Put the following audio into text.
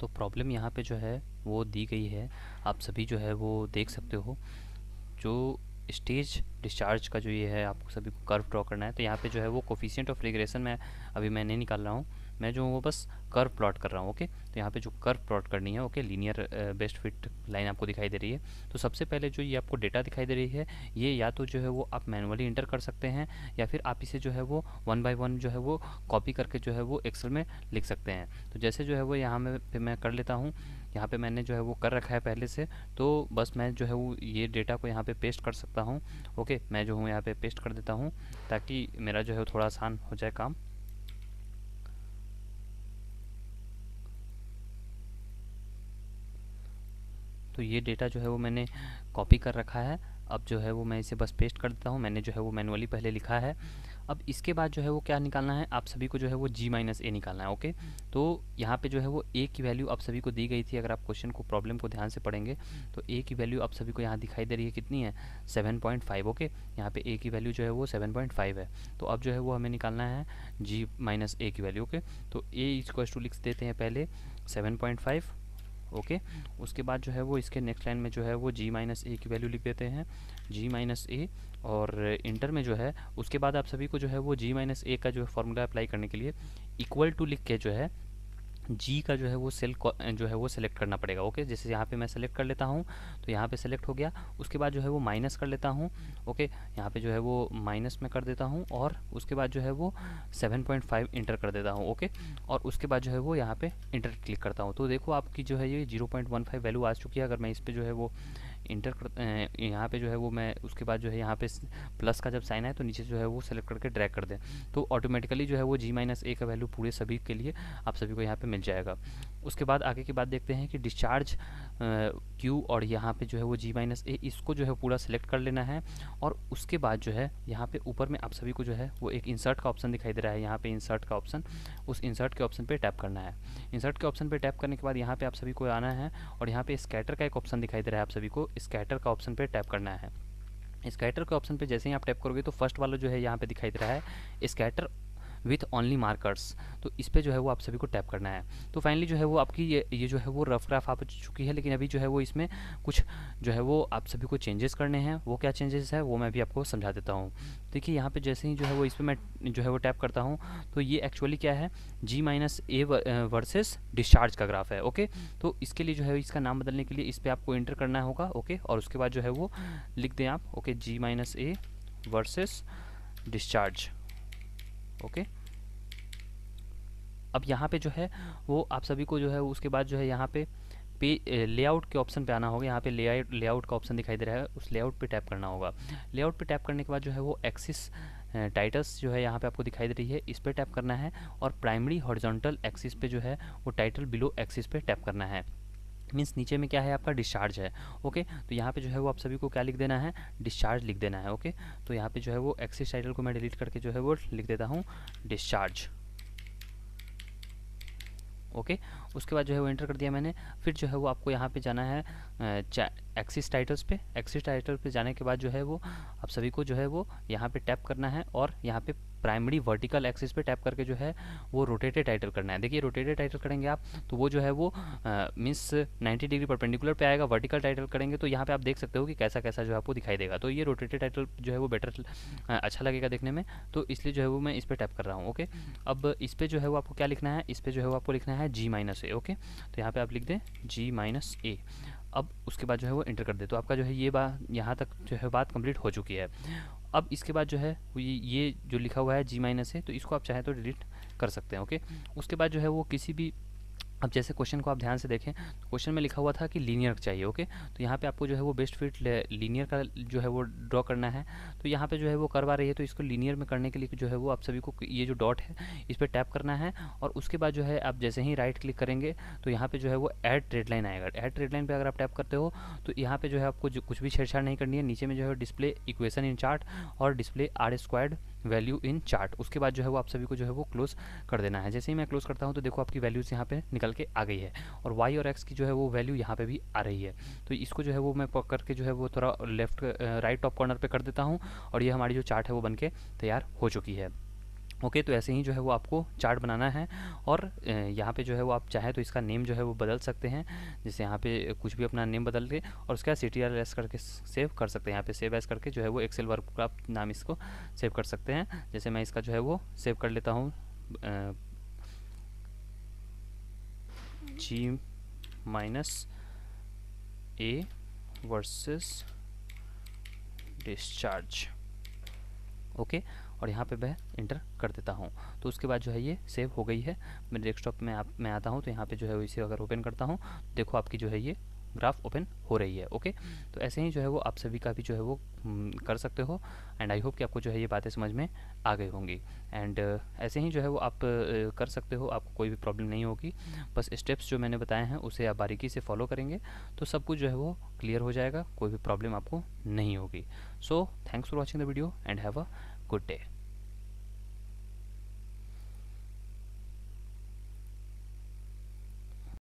तो प्रॉब्लम यहाँ पे जो है वो दी गई है आप सभी जो है वो देख सकते हो जो स्टेज डिस्चार्ज का जो ये है आपको सभी को कर्व ड्रॉ करना है तो यहाँ पे जो है वो कोफिशियंट ऑफ रिग्रेशन मैं अभी मैं नहीं निकाल रहा हूँ मैं जो हूँ बस कर्व प्लॉट कर रहा हूँ ओके तो यहाँ पे जो कर्व प्लॉट करनी है okay linear best fit line आपको दिखाई दे रही है तो सबसे पहले जो ये आपको डेटा दिखाई दे रही है ये या तो जो है वो आप मैनुअली इंटर कर सकते हैं या फिर आप इसे जो है वो वन बाई वन जो है वो कॉपी करके जो है वो एक्सल में लिख सकते हैं तो जैसे जो है वो यहाँ में पे मैं कर लेता हूँ यहाँ पे मैंने जो है वो कर रखा है पहले से तो बस मैं जो है वो ये डेटा को यहाँ पे पेस्ट कर सकता हूँ ओके मैं जो हूँ यहाँ पे पेस्ट कर देता हूँ ताकि मेरा जो है वो थोड़ा आसान हो जाए काम तो ये डेटा जो है वो मैंने कॉपी कर रखा है अब जो है वो मैं इसे बस पेस्ट कर देता हूँ मैंने जो है वो मैनुअली पहले लिखा है अब इसके बाद जो है वो क्या निकालना है आप सभी को जो है वो जी माइनस ए निकालना है ओके तो यहाँ पे जो है वो ए की वैल्यू आप सभी को दी गई थी अगर आप क्वेश्चन को प्रॉब्लम को ध्यान से पढ़ेंगे तो ए की वैल्यू आप सभी को यहाँ दिखाई दे रही है कितनी है 7.5 ओके यहाँ पे ए की वैल्यू जो है वो 7.5 है तो अब जो है वो हमें निकालना है जी माइनस ए की वैल्यू ओके तो ए इज टू लिख देते हैं पहले सेवन ओके उसके बाद जो है वो इसके नेक्स्ट लाइन में जो है वो जी माइनस ए की वैल्यू लिख देते हैं जी माइनस ए और इंटर में जो है उसके बाद आप सभी को जो है वो जी माइनस ए का जो है फॉर्मूला अप्लाई करने के लिए इक्वल टू लिख के जो है जी का जो है वो सेल जो है वो सेलेक्ट करना पड़ेगा ओके जैसे यहाँ पे मैं सेलेक्ट कर लेता हूँ तो यहाँ पे सेलेक्ट हो गया उसके बाद जो है वो माइनस कर लेता हूँ ओके यहाँ पे जो है वो माइनस में कर देता हूँ और उसके बाद जो है वो 7.5 इंटर कर देता हूँ ओके और उसके बाद जो है वो यहाँ पर इंटर क्लिक करता हूँ तो देखो आपकी जो है ये जीरो वैल्यू आ चुकी है अगर मैं इस पर जो है वो इंटर कर यहाँ पे जो है वो मैं उसके बाद जो है यहाँ पे प्लस का जब साइन है तो नीचे जो है वो सेलेक्ट करके ड्रैग कर दें तो ऑटोमेटिकली जो है वो जी माइनस ए का वैल्यू पूरे सभी के लिए आप सभी को यहाँ पर मिल जाएगा उसके बाद आगे की बात देखते हैं कि डिस्चार्ज क्यू और यहाँ पे जो है वो जी माइनस ए इसको जो है पूरा सिलेक्ट कर लेना है और उसके बाद जो है यहाँ पे ऊपर में आप सभी को जो है वो एक इंसर्ट का ऑप्शन दिखाई दे रहा है यहाँ पे इंसर्ट का ऑप्शन उस इंसर्ट के ऑप्शन पे टैप करना है इंसर्ट के ऑप्शन पे टैप करने के बाद यहाँ पे आप सभी को आना है और यहाँ पे स्कैटर का एक ऑप्शन दिखाई दे रहा है आप सभी को स्कैटर का ऑप्शन पर टैप करना है स्कैटर के ऑप्शन पे जैसे ही आप टैप करोगे तो फर्स्ट वाला जो है यहाँ पे दिखाई दे रहा है स्कैटर विथ ऑनली मार्कर्स तो इस पर जो है वो आप सभी को टैप करना है तो फाइनली जो है वो आपकी ये ये जो है वो रफ ग्राफ आ चुकी है लेकिन अभी जो है वो इसमें कुछ जो है वो आप सभी को चेंजेस करने हैं वो क्या चेंजेस है वो मैं भी आपको समझा देता हूँ देखिए यहाँ पर जैसे ही जो है वो इस पर मैं जो है वो टैप करता हूँ तो ये एक्चुअली क्या है G minus A versus discharge का ग्राफ है ओके तो इसके लिए जो है इसका नाम बदलने के लिए इस पर आपको इंटर करना होगा ओके और उसके बाद जो है वो लिख दें आप okay G minus A versus discharge okay अब यहाँ पे जो है वो आप सभी को जो है उसके बाद जो है यहाँ पे पे लेआउट के ऑप्शन पे आना होगा यहाँ पे लेआउट लेआउट का ऑप्शन दिखाई दे रहा है उस लेआउट पे टैप करना होगा लेआउट पे टैप करने के बाद जो है वो एक्सिस टाइटल्स जो है यहाँ पे आपको दिखाई दे रही है इस पर टैप करना है और प्राइमरी हॉरिजॉन्टल एक्सिस पे जो है वो टाइटल बिलो एक्सिस पे टैप करना है मीन्स नीचे में क्या है आपका डिस्चार्ज है ओके तो यहाँ पे जो है वो आप सभी को क्या लिख देना है डिस्चार्ज लिख देना है ओके तो यहाँ पे जो है वो एक्सिस टाइटल को मैं डिलीट करके जो है वो लिख देता हूँ डिस्चार्ज ओके उसके बाद जो है वो एंटर कर दिया मैंने फिर जो है वो आपको यहाँ पे जाना है एक्सिस टाइटल्स पे एक्सिस टाइटल पे जाने के बाद जो है वो आप सभी को जो है वो यहाँ पे टैप करना है और यहाँ पे प्राइमरी वर्टिकल एक्सिस पे टैप करके जो है वो रोटेटेड टाइटल करना है देखिए रोटेटेड टाइटल करेंगे आप तो वो जो है वो मिस नाइन्टी डिग्री परपेंडिकुलर पे आएगा वर्टिकल टाइटल करेंगे तो यहाँ पे आप देख सकते हो कि कैसा कैसा जो है आपको दिखाई देगा तो ये रोटेटेड टाइटल जो है वो बेटर अच्छा लगेगा देखने में तो इसलिए जो है वो मैं इस पर टैप कर रहा हूँ ओके अब इस पर जो है वो आपको क्या लिखना है इस पर जो है वो आपको लिखना है जी माइनस ए ओके तो यहाँ पर आप लिख दें जी माइनस ए अब उसके बाद जो है वो इंटर कर दे तो आपका जो है ये बात यहाँ तक जो है बात कंप्लीट हो चुकी है अब इसके बाद जो है ये जो लिखा हुआ है जी माइनस है तो इसको आप चाहें तो डिलीट कर सकते हैं ओके हम्म। उसके बाद जो है वो किसी भी अब जैसे क्वेश्चन को आप ध्यान से देखें तो क्वेश्चन में लिखा हुआ था कि लीनियर चाहिए ओके तो यहाँ पे आपको जो है वो बेस्ट फिट लीनियर का जो है वो ड्रॉ करना है तो यहाँ पे जो है वो करवा रही है तो इसको लीनियर में करने के लिए जो है वो आप सभी को ये जो डॉट है इस पर टैप करना है और उसके बाद जो है आप जैसे ही राइट क्लिक करेंगे तो यहाँ पर जो है वो एड ट्रेड लाइन आएगा एड ट्रेड लाइन पर अगर आप टैप करते हो तो यहाँ पर जो है आपको कुछ भी छेड़छाड़ नहीं करनी है नीचे में जो है डिस्प्ले इक्वेशन इन चार्ट और display R squared value in chart उसके बाद जो है वो आप सभी को जो है वो क्लोज कर देना है जैसे ही मैं क्लोज करता हूँ तो देखो आपकी वैल्यूज़ यहाँ पे निकल के आ गई है और वाई और एक्स की जो है वो वैल्यू यहाँ पे भी आ रही है तो इसको जो है वो मैं पकड़ के जो है वो थोड़ा लेफ्ट राइट टॉप कॉर्नर पर कर देता हूँ और ये हमारी जो चार्ट है वो बन के तैयार हो चुकी है ओके तो ऐसे ही जो है वो आपको चार्ट बनाना है और यहाँ पे जो है वो आप चाहे तो इसका नेम जो है वो बदल सकते हैं जैसे यहाँ पे कुछ भी अपना नेम बदल के और उसके बाद सी टी आर एस करके सेव कर सकते हैं यहाँ पे सेव एस करके जो है वो एक्सेल वर्कक्राफ्ट नाम इसको सेव कर सकते हैं जैसे मैं इसका जो है वो सेव कर लेता हूँ G minus A versus discharge okay okay? और यहाँ पे मैं इंटर कर देता हूँ तो उसके बाद जो है ये सेव हो गई है मेरे डेस्कटॉप में आप मैं आता हूँ तो यहाँ पे जो है इसे अगर ओपन करता हूँ देखो आपकी जो है ये ग्राफ ओपन हो रही है ओके हम्म। तो ऐसे ही जो है वो आप सभी का भी जो है वो हम्म, कर सकते हो एंड आई होप कि आपको जो है ये बातें समझ में आ गई होंगी एंड ऐसे ही जो है वो आप कर सकते हो आपको कोई भी प्रॉब्लम नहीं होगी हम्म। बस स्टेप्स जो मैंने बताए हैं उसे आप बारीकी से फॉलो करेंगे तो सब कुछ जो है वो क्लियर हो जाएगा कोई भी प्रॉब्लम आपको नहीं होगी so thanks for watching the video and have a Good day.